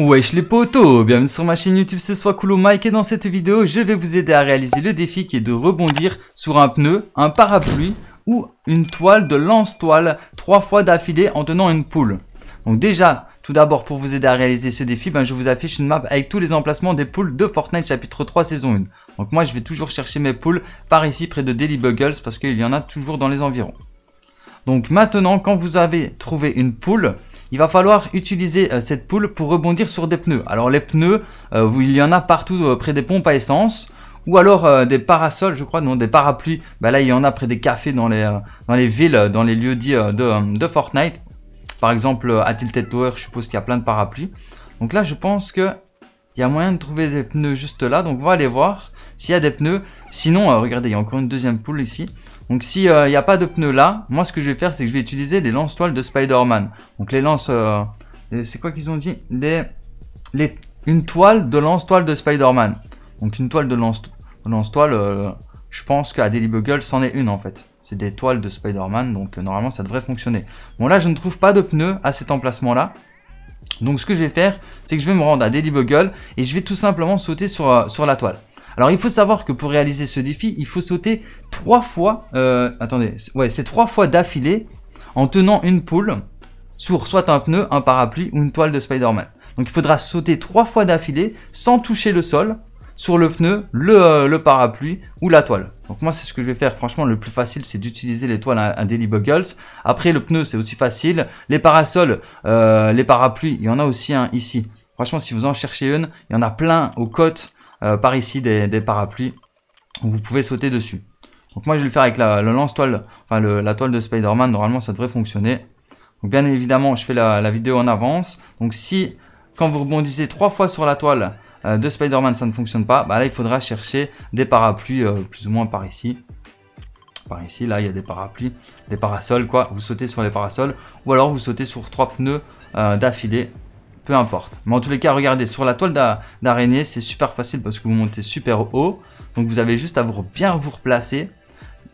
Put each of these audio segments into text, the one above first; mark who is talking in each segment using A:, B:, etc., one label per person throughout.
A: Wesh les potos, bienvenue sur ma chaîne YouTube, c'est soit Mike et dans cette vidéo, je vais vous aider à réaliser le défi qui est de rebondir sur un pneu, un parapluie ou une toile de lance-toile trois fois d'affilée en tenant une poule. Donc déjà, tout d'abord pour vous aider à réaliser ce défi, ben, je vous affiche une map avec tous les emplacements des poules de Fortnite chapitre 3 saison 1. Donc moi je vais toujours chercher mes poules par ici près de Daily Buggles parce qu'il y en a toujours dans les environs. Donc maintenant, quand vous avez trouvé une poule, il va falloir utiliser euh, cette poule pour rebondir sur des pneus. Alors les pneus, euh, il y en a partout euh, près des pompes à essence, ou alors des parasols, je crois, non, des parapluies. Bah là, il y en a près des cafés dans les, dans les villes, dans les lieux dits de, de, Fortnite. Par exemple, à Tilted Tower, je suppose qu'il y a plein de parapluies. Donc là, je pense que il y a moyen de trouver des pneus juste là. Donc, on va aller voir s'il y a des pneus. Sinon, euh, regardez, il y a encore une deuxième poule ici. Donc, s'il euh, n'y a pas de pneus là, moi, ce que je vais faire, c'est que je vais utiliser les lance-toiles de Spider-Man. Donc, les lance... Euh, c'est quoi qu'ils ont dit les, Une toile de lance-toile de Spider-Man. Donc, une toile de lance-toile... je pense qu'à Daily Bugle, c'en est une en fait. C'est des toiles de Spider-Man, donc normalement ça devrait fonctionner. Bon là, je ne trouve pas de pneus à cet emplacement-là. Donc ce que je vais faire, c'est que je vais me rendre à Daily et je vais tout simplement sauter sur, euh, sur la toile. Alors il faut savoir que pour réaliser ce défi, il faut sauter trois fois, euh, attendez, ouais, c'est trois fois d'affilée en tenant une poule sur soit un pneu, un parapluie ou une toile de Spider-Man. Donc il faudra sauter trois fois d'affilée sans toucher le sol sur le pneu, le, euh, le parapluie ou la toile. Donc moi, c'est ce que je vais faire. Franchement, le plus facile, c'est d'utiliser les toiles à Daily Buggles. Après, le pneu, c'est aussi facile. Les parasols, euh, les parapluies, il y en a aussi un ici. Franchement, si vous en cherchez une, il y en a plein aux côtes, euh, par ici, des, parapluies. vous pouvez sauter dessus. Donc moi, je vais le faire avec la, le lance-toile, enfin la toile de Spider-Man. Normalement, ça devrait fonctionner. Donc bien évidemment, je fais la, la vidéo en avance. Donc si, quand vous rebondissez trois fois sur la toile, euh, de Spider-Man, ça ne fonctionne pas, bah là, il faudra chercher des parapluies euh, plus ou moins par ici. Par ici, là, il y a des parapluies, des parasols, quoi. Vous sautez sur les parasols ou alors vous sautez sur trois pneus euh, d'affilée peu importe. Mais en tous les cas, regardez, sur la toile d'araignée, c'est super facile parce que vous montez super haut. Donc vous avez juste à vous bien vous replacer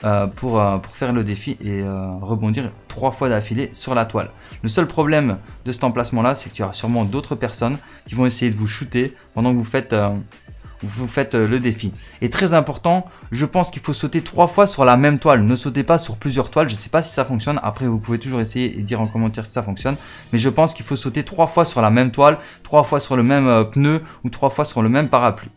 A: euh, euh, pour, faire le défi et euh, rebondir trois fois d'affilée sur la toile. Le seul problème de cet emplacement-là, c'est qu'il y aura sûrement d'autres personnes qui vont essayer de vous shooter pendant que vous faites, vous faites le défi. Et très important, je pense qu'il faut sauter trois fois sur la même toile. Ne sautez pas sur plusieurs toiles. Je ne sais pas si ça fonctionne. Après, vous pouvez toujours essayer et dire en commentaire si ça fonctionne. Mais je pense qu'il faut sauter trois fois sur la même toile, trois fois sur le même pneu ou trois fois sur le même parapluie.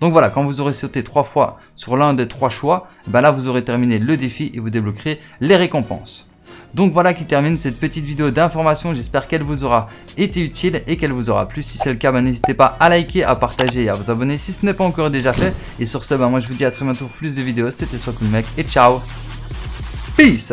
A: Donc voilà, quand vous aurez sauté trois fois sur l'un des trois choix, ben là vous aurez terminé le défi et vous débloquerez les récompenses. Donc voilà qui termine cette petite vidéo d'information, j'espère qu'elle vous aura été utile et qu'elle vous aura plu. Si c'est le cas, n'hésitez pas à liker, à partager et à vous abonner si ce n'est pas encore déjà fait. Et sur ce, moi je vous dis à très bientôt pour plus de vidéos, c'était Soit Cool Mec et ciao Peace